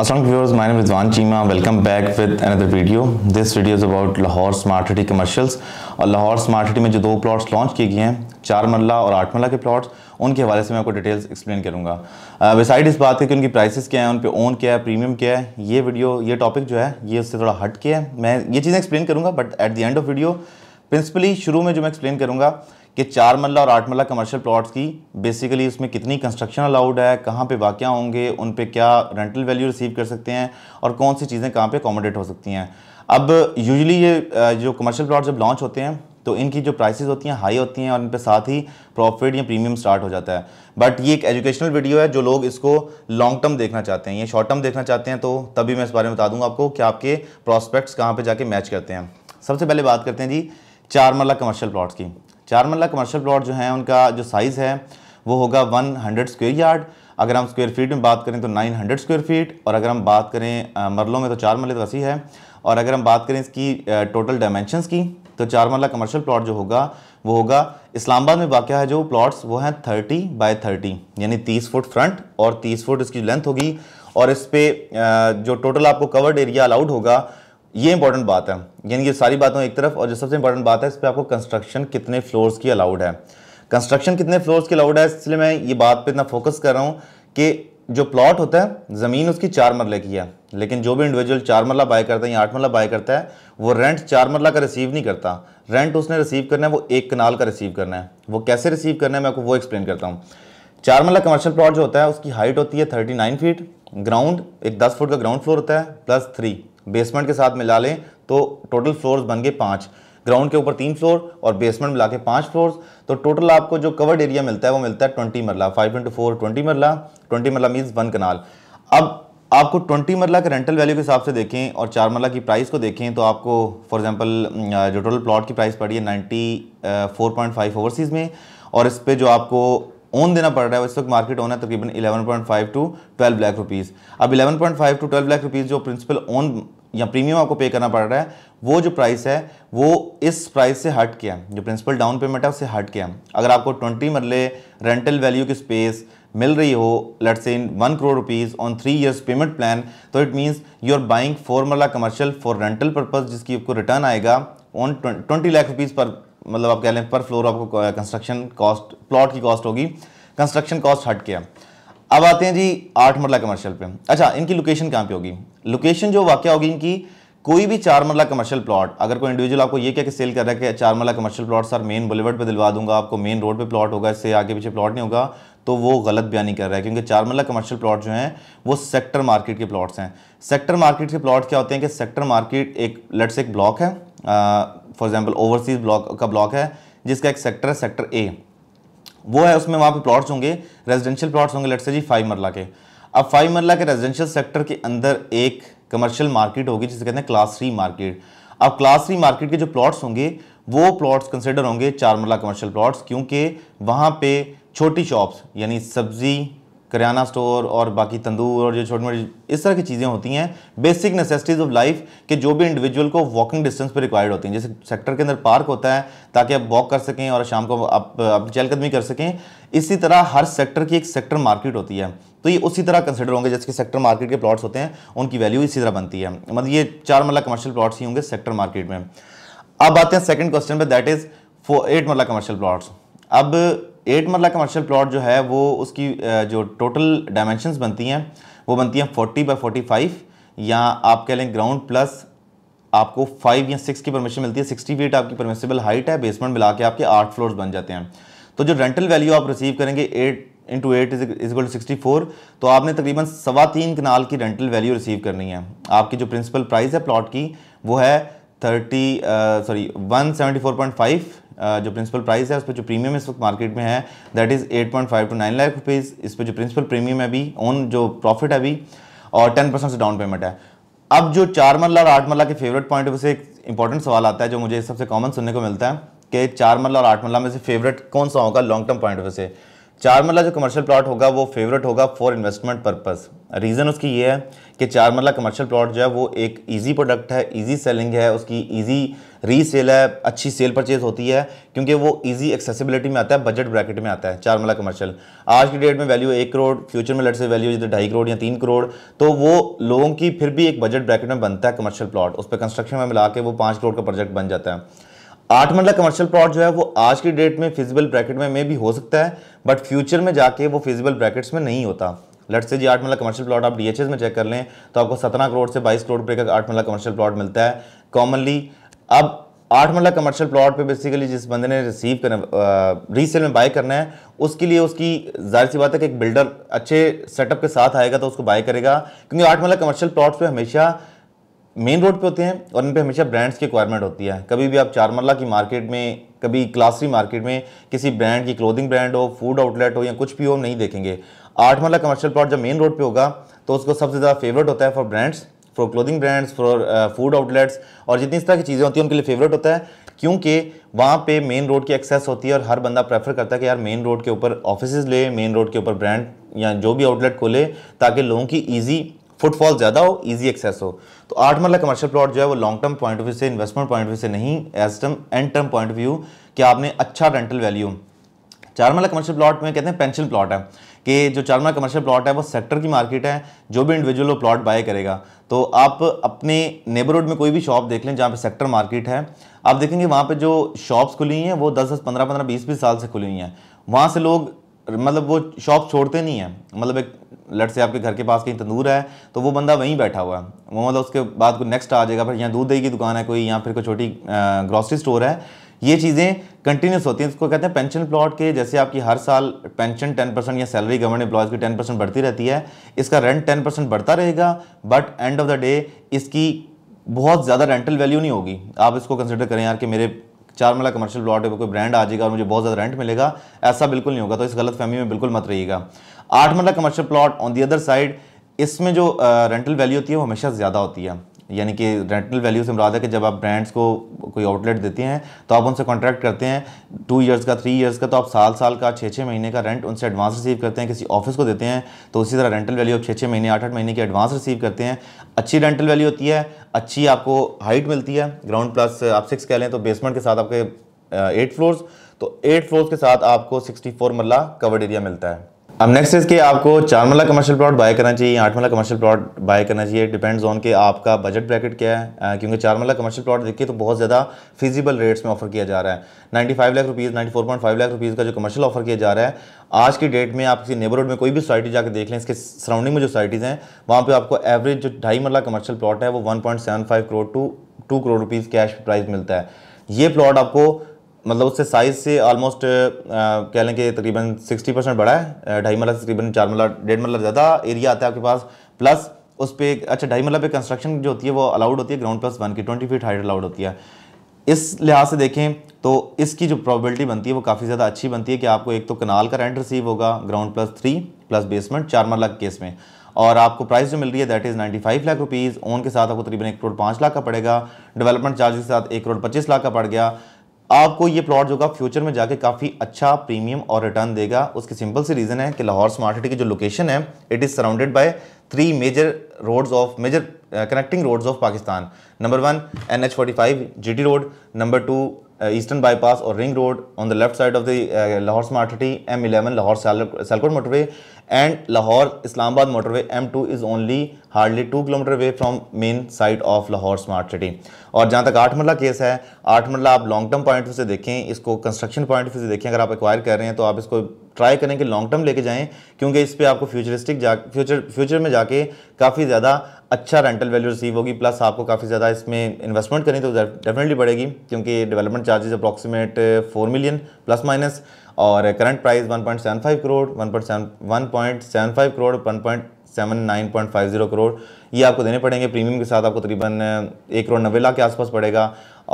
Assalamu viewers, my name is Ridwan Chima. Welcome back with another video. This video is about Lahore Smart City commercials. और Lahore smart city में जो दो plots launch किए गए हैं चार मल्ला और आठ मल्ला के प्लॉट्स उनके हवाले से मैं आपको डिटेल्स एक्सप्लेन करूँगा बिसाइड इस बात के कि उनकी प्राइसेस क्या है उन पर ओन क्या है प्रीमियम क्या है ये वीडियो ये टॉपिक जो है ये उससे थोड़ा हट के है मैं ये चीज़ें एक्सप्लेन करूँगा but at the end of video principally शुरू में जो मैं एक्सप्लेन करूँगा कि चार मल्ला और आठ मल्ला कमर्शियल प्लॉट्स की बेसिकली उसमें कितनी कंस्ट्रक्शन अलाउड है कहाँ पे वाक़ होंगे उन पे क्या रेंटल वैल्यू रिसीव कर सकते हैं और कौन सी चीज़ें कहाँ पे अकोमोडेट हो सकती हैं अब यूजली ये जो कमर्शियल प्लॉट जब लॉन्च होते हैं तो इनकी जो प्राइसेस होती हैं हाई होती हैं और इन पर साथ ही प्रॉफिट या प्रीमियम स्टार्ट हो जाता है बट ये एक एजुकेशनल वीडियो है जो लोग इसको लॉन्ग टर्म देखना चाहते हैं या शॉर्ट टर्म देखना चाहते हैं तो तभी मैं इस बारे में बता दूंगा आपको कि आपके प्रॉस्पेक्ट्स कहाँ पर जाके मैच करते हैं सबसे पहले बात करते हैं जी चार मरला कमर्शियल प्लॉट्स की चार मरला कमर्शियल प्लाट जो हैं उनका जो साइज़ है वो होगा वन हंड्रेड स्क्वेयर यार्ड अगर हम स्क्वेयर फीट में बात करें तो नाइन हंड्रेड स्क्वेयर फीट और अगर हम बात करें मरलों में तो चार मरले तो वसी है और अगर हम बात करें इसकी टोटल डायमेंशनस की तो चार मरला कमर्शल प्लाट जो होगा वो होगा इस्लामाबाद में वाक़ है जो प्लाट्स वो हैं थर्टी बाय थर्टी यानी तीस फुट फ्रंट और तीस फुट इसकी लेंथ होगी और इस पर जो टोटल आपको कवर्ड एरिया अलाउड होगा ये इंपॉर्टेंट बात है यानी ये सारी बातों एक तरफ और जो सबसे इंपॉर्टेंट बात है इस पर आपको कंस्ट्रक्शन कितने फ्लोर्स की अलाउड है कंस्ट्रक्शन कितने फ्लोर्स की अलाउड है इसलिए मैं ये बात पे इतना फोकस कर रहा हूँ कि जो प्लॉट होता है ज़मीन उसकी चार मरले की है लेकिन जो भी इंडिविजुअल चार मरला बाय करता है या आठ मरला बाय करता है वो रेंट चार मरला का रिसीव नहीं करता रेंट उसने रिसीव करना है वो एक कनाल का रिसीव करना है वो कैसे रिसीव करना है मैं आपको वो एक्सप्लेन करता हूँ चार मरला कमर्शियल प्लॉट जो होता है उसकी हाइट होती है थर्टी नाइन फीट ग्राउंड एक दस फुट का ग्राउंड फ्लोर होता है प्लस थ्री बेसमेंट के साथ मिला लें तो टोटल फ्लोर्स बन गए पाँच ग्राउंड के ऊपर तीन फ्लोर और बेसमेंट मिला के पाँच फ्लोर्स तो टोटल आपको जो कवर्ड एरिया मिलता है वो मिलता है twenty marla five into four twenty marla twenty marla means one kanal अब आपको ट्वेंटी मरला के रेंटल वैल्यू के हिसाब से देखें और चार मरला की प्राइस को देखें तो आपको फॉर एग्जांपल जो टोटल प्लॉट की प्राइस पड़ी है ninety four point five overseas में और इस पर जो आपको ऑन देना पड़ रहा है इस वक्त मार्केट ऑन है तकरीबन 11.5 टू 12 लाख रुपीज़ अब 11.5 टू 12 लाख रुपीज़ जो प्रिंसिपल ऑन या प्रीमियम आपको पे करना पड़ रहा है वो जो प्राइस है वो इस प्राइस से हट के जो प्रिंसिपल डाउन पेमेंट है उससे हट के अगर आपको ट्वेंटी मरले रेंटल वैल्यू की स्पेस मिल रही हो let's say in one crore rupees on three years payment plan तो it means you are buying four marla commercial for rental purpose जिसकी आपको रिटर्न आएगा ऑन ट्वेंटी लाख रुपीज़ पर मतलब आप कह लें पर फ्लोर आपको कंस्ट्रक्शन कॉस्ट प्लॉट की कॉस्ट होगी कंस्ट्रक्शन कॉस्ट हट गया अब आते हैं जी आठ मरला कमर्शियल पे अच्छा इनकी लोकेशन कहाँ पे होगी लोकेशन जो वाक्य होगी इनकी कोई भी चार मरला कमर्शियल प्लॉट अगर कोई इंडिविजुअल आपको ये क्या कि सेल कर रहा है कि चार marla commercial plot sir main boulevard पे दिलवा दूंगा आपको मेन रोड पे प्लॉट होगा इससे आगे पीछे प्लॉट नहीं होगा तो वो गलत बयानी कर रहा है क्योंकि चार मरला कमर्शियल प्लॉट जो हैं वो सेक्टर मार्केट के प्लॉट्स हैं सेक्टर मार्केट के प्लॉट क्या होते हैं कि सेक्टर मार्केट एक लट्स एक ब्लॉक है फॉर एग्जाम्पल ओवरसीज ब्लॉक का ब्लॉक है जिसका एक सेक्टर है सेक्टर ए वो है उसमें वहाँ पे प्लॉट्स होंगे रेजिडेंशियल प्लॉट्स होंगे लेट्स से जी फाइव मरला के अब फाइव मरला के रेजिडेंशियल सेक्टर के अंदर एक कमर्शियल मार्केट होगी जिसे कहते हैं क्लास थ्री मार्केट अब क्लास थ्री मार्केट के जो प्लॉट्स होंगे वो प्लॉट्स कंसिडर होंगे चार मरला कमर्शियल प्लॉट्स क्योंकि वहाँ पे छोटी शॉप्स यानी सब्जी करियाना स्टोर और बाकी तंदूर और जो छोटी मोटी इस तरह की चीज़ें होती हैं बेसिक नेसेसिटीज़ ऑफ लाइफ के जो भी इंडिविजुअल को वॉकिंग डिस्टेंस पर रिक्वायर्ड होती हैं जैसे सेक्टर के अंदर पार्क होता है ताकि आप वॉक कर सकें और शाम को आप, अपनी चहलकदमी कर सकें इसी तरह हर सेक्टर की एक सेक्टर मार्केट होती है तो ये उसी तरह कंसिडर होंगे जैसे कि सेक्टर मार्केट के प्लाट्स होते हैं उनकी वैल्यू इसी तरह बनती है मतलब ये चार मरला कमर्शियल प्लाट्स ही होंगे सेक्टर मार्केट में अब आते हैं सेकेंड क्वेश्चन पर that is four eight marla commercial plots अब एट मरला कमर्शियल प्लॉट जो है वो उसकी जो टोटल डायमेंशंस बनती हैं वो बनती हैं फोर्टी बाई फोर्टी फाइव या आप कह लें ग्राउंड प्लस आपको फाइव या सिक्स की परमिशन मिलती है सिक्सटी फीट आपकी परमिसेबल हाइट है बेसमेंट मिला के आपके आठ फ्लोर्स बन जाते हैं तो जो रेंटल वैल्यू आप रिसीव करेंगे eight into eight is equal sixty four तो आपने तकरीबन सवा तीन कनाल की रेंटल वैल्यू रिसीव करनी है आपकी जो प्रिंसिपल प्राइस है प्लॉट की वो है thirty sorry one seventy four point five Uh, जो प्रिंसिपल प्राइस है उस पर जो प्रीमियम इस वक्त मार्केट में है that is 8.5 to nine lakh rupees इस पर जो प्रिंसिपल प्रीमियम है अभी ऑन जो प्रॉफिट है अभी और 10 परसेंट से डाउन पेमेंट है अब जो चार मरला और आठ मरला के फेवरेट पॉइंट है से एक इंपॉर्टेंट सवाल आता है जो मुझे सबसे कॉमन सुनने को मिलता है कि चार मरला और आठ मरला में से फेवरेट कौन सा होगा लॉन्ग टर्म पॉइंट ऑफ से चार मरला जो कमर्शियल प्लॉट होगा वो फेवरेट होगा फॉर इन्वेस्टमेंट पर्पस रीज़न उसकी ये है कि चार मरला कमर्शियल प्लॉट जो है वो एक इजी प्रोडक्ट है इजी सेलिंग है उसकी इजी रीसेल है अच्छी सेल परचेज होती है क्योंकि वो इजी एक्सेसिबिलिटी में आता है बजट ब्रैकेट में आता है चार मरला कमर्शियल आज की डेट में वैल्यू एक करोड़ फ्यूचर में लट से वैल्यू जितने ढाई करोड़ या तीन करोड़ तो वो लोगों की फिर भी एक बजट ब्रैकेट में बनता है कमर्शियल प्लॉट उस पर कंस्ट्रक्शन में मिला के वो पाँच करोड़ का प्रोजेक्ट बन जाता है आठ मरला कमर्शियल प्लॉट जो है वो आज की डेट में फिजिबल ब्रैकेट में मे भी हो सकता है बट फ्यूचर में जाके वो फिजिबल ब्रैकेट्स में नहीं होता लट से जी आठ मरला कमर्शियल प्लॉट आप डीएचएस में चेक कर लें तो आपको सत्रह करोड़ से बाईस करोड़ रुपये का आठ मरला कमर्शियल प्लॉट मिलता है कॉमनली अब आठ मरला कमर्शियल प्लॉट पे बेसिकली जिस बंदे ने रिसीव करना रीसेल में बाय करना है उसके लिए उसकी जाहिर सी बात है कि एक बिल्डर अच्छे सेटअप के साथ आएगा तो उसको बाय करेगा क्योंकि आठ मरला कमर्शियल प्लॉट्स पे हमेशा मेन रोड पे होते हैं और इन पर हमेशा ब्रांड्स की रिक्वायरमेंट होती है कभी भी आप चार मरला की मार्केट में कभी क्लासरी मार्केट में किसी ब्रांड की क्लोथिंग ब्रांड हो फूड आउटलेट हो या कुछ भी हो नहीं देखेंगे आठ मरला कमर्शियल प्लॉट जब मेन रोड पे होगा तो उसको सबसे ज़्यादा फेवरेट होता है for brands for clothing brands for food outlets और जितनी इस तरह की चीज़ें होती हैं उनके लिए फेवरेट होता है क्योंकि वहाँ पे मेन रोड की एक्सेस होती है और हर बंदा प्रेफर करता है कि यार मेन रोड के ऊपर ऑफिस ले मेन रोड के ऊपर ब्रांड या जो भी आउटलेट खोले ताकि लोगों की ईजी फुटफॉल ज़्यादा हो ईजी एक्सेस हो तो आठ मरला कमर्शियल प्लॉट जो है वो long term point of view से इन्वेस्टमेंट पॉइंट ऑफ व्यू से नहीं as term and term point of view कि आपने अच्छा रेंटल वैल्यू चार मरला कमर्शियल प्लॉट में कहते हैं पेंशन प्लॉट है कि जो चार मरला कमर्शियल प्लॉट है वो सेक्टर की मार्केट है जो भी इंडिविजुअल प्लॉट बाय करेगा तो आप अपने नेबरहुड में कोई भी शॉप देख लें जहाँ पे सेक्टर मार्केट है आप देखेंगे वहाँ पे जो शॉप्स खुली हुई हैं वो दस दस पंद्रह पंद्रह बीस बीस साल से खुली हुई हैं वहाँ से लोग मतलब वो शॉप छोड़ते नहीं है मतलब एक लट से आपके घर के पास कहीं तंदूर है तो वो बंदा वहीं बैठा हुआ है वो मतलब उसके बाद कोई नेक्स्ट आ जाएगा फिर यहाँ दूध दही की दुकान है कोई या फिर कोई छोटी ग्रॉसरी स्टोर है ये चीज़ें कंटिन्यूस होती हैं इसको कहते हैं पेंशन प्लॉट के जैसे आपकी हर साल पेंशन टेन परसेंट या सैलरी गवर्नमेंट एम्प्लॉयज़ की टेन परसेंट बढ़ती रहती है इसका रेंट टेन परसेंट बढ़ता रहेगा but end of the day इसकी बहुत ज़्यादा रेंटल वैल्यू नहीं होगी आप इसको कंसिडर करें यार कि मेरे चार मला कमर्शियल प्लॉट कोई ब्रांड आ जाएगा और मुझे बहुत ज़्यादा रेंट मिलेगा ऐसा बिल्कुल नहीं होगा तो इस गलत फहमी में बिल्कुल मत रहिएगा आठ marla commercial plot on the other side इसमें जो रेंटल वैल्यू होती है वो हमेशा ज़्यादा होती है यानी कि रेंटल वैल्यू से मुराद है कि जब आप ब्रांड्स को कोई आउटलेट देते हैं तो आप उनसे कॉन्ट्रैक्ट करते हैं टू इयर्स का थ्री इयर्स का तो आप साल साल का छः छः महीने का रेंट उनसे एडवांस रिसीव करते हैं किसी ऑफिस को देते हैं तो उसी तरह रेंटल वैल्यू आप छः छः महीने आठ आठ महीने की एडवांस रिसीव करते हैं अच्छी रेंटल वैल्यू होती है अच्छी आपको हाइट मिलती है ग्राउंड प्लस आप सिक्स कह लें तो बेसमेंट के साथ आपके एट फ्लोर्स तो एट फ्लोर्स के साथ आपको sixty four marla covered area मिलता है अब नेक्स्ट इसके आपको चार मल्ला कमर्शियल प्लॉट बाय करना चाहिए आठ मल्ला कमर्शियल प्लॉट बाय करना चाहिए डिपेंड्स ऑन कि आपका बजट ब्रैकेट क्या है आ, क्योंकि चार मल्ला कमर्शियल प्लॉट देखिए तो बहुत ज़्यादा फिजिबल रेट्स में ऑफर किया जा रहा है 95 लाख रुपीज़ 94.5 लाख रुपीज़ का जो कमर्शियल ऑफर किया जा रहा है आज की डेट में आप किसी नेबरहुड में कोई भी सोसाइटी जाकर देख लें इसके सराउंडिंग में जो सोसाइटीज़ हैं वहाँ पर आपको एवरेज जो ढाई मरला कमर्शियल प्लॉट है वो one crore to two crore rupees cash price मिलता है ये प्लॉट आपको मतलब उससे साइज़ से ऑलमोस्ट कह लें कि तकरीबन 60 परसेंट बड़ा है ढाई मरला तकरीबन चार मरला डेढ़ मरला ज़्यादा एरिया आता है आपके पास प्लस उस पर अच्छा ढाई मरला पे कंस्ट्रक्शन जो होती है वो अलाउड होती है ग्राउंड प्लस वन की ट्वेंटी फीट हाइट अलाउड होती है इस लिहाज से देखें तो इसकी जो प्रॉबिलिटी बनती है वो काफ़ी ज़्यादा अच्छी बनती है कि आपको एक तो कनाल का रेंट रिसीव होगा ground plus three plus basement चार मरला के केस में और आपको प्राइस जो मिल रही है that is 95 lakh rupees own के साथ आपको तकरीबन एक करोड़ पाँच लाख का पड़ेगा डेवलपमेंट चार्ज के साथ एक करोड़ पच्चीस लाख का पड़ गया आपको ये प्लॉट जो का फ्यूचर में जाके काफ़ी अच्छा प्रीमियम और रिटर्न देगा उसकी सिंपल सी रीज़न है कि लाहौर स्मार्ट सिटी की जो लोकेशन है it is surrounded by three major roads of major connecting roads of Pakistan number one N H forty five G road number two eastern bypass और ring road on the left side of the Lahore smart city M eleven Lahore Sialkot motorway and Lahore Islamabad motorway M two is only hardly two kilometre way from main side of Lahore smart city और जहाँ तक आठ मरला case है आठ मरला आप लॉन्ग टर्म पॉइंट से देखें इसको कंस्ट्रक्शन पॉइंट से देखें अगर आप एक्वायर कर रहे हैं तो आप इसको ट्राई करें कि लॉन्ग टर्म लेके जाएं क्योंकि इस पर आपको फ्यूचरिस्टिक जा फ्यूचर फ्यूचर में जाके काफ़ी ज़्यादा अच्छा रेंटल वैल्यू रिसीव होगी प्लस आपको काफ़ी ज़्यादा इसमें इन्वेस्टमेंट करें तो डेफिनेटली बढ़ेगी क्योंकि development charges approximate four million plus minus और करंट प्राइस 1.75 करोड़ 1.75 करोड़ 1.79.50 करोड़ ये आपको देने पड़ेंगे प्रीमियम के साथ आपको तकरीबन uh, एक करोड़ नब्बे लाख के आसपास पड़ेगा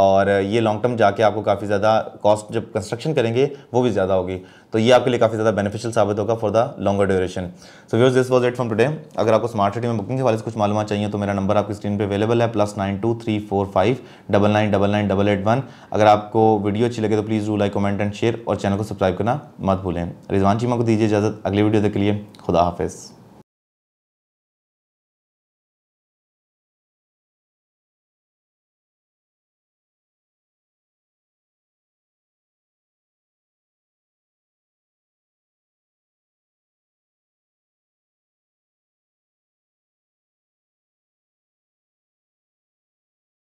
और ये लॉन्ग टर्म जाके आपको काफ़ी ज़्यादा कॉस्ट जब कंस्ट्रक्शन करेंगे वो भी ज़्यादा होगी तो ये आपके लिए काफ़ी ज़्यादा बेनिफिशियल साबित होगा for the longer duration so views this was it from today अगर आपको स्मार्ट सिटी में बुकिंग के वाले से कुछ मालूम चाहिए तो मेरा नंबर आपकी स्क्रीन पर अवेलेबल है plus nine two three four five double nine double nine double eight one अगर आपको वीडियो अच्छी लगे तो please do like comment and share और चैनल को सब्सक्राइब करना मत भूलें रिजवान चीमा को दीजिए इजाज़त अगली वीडियो देख लिए खुदा हाफिज़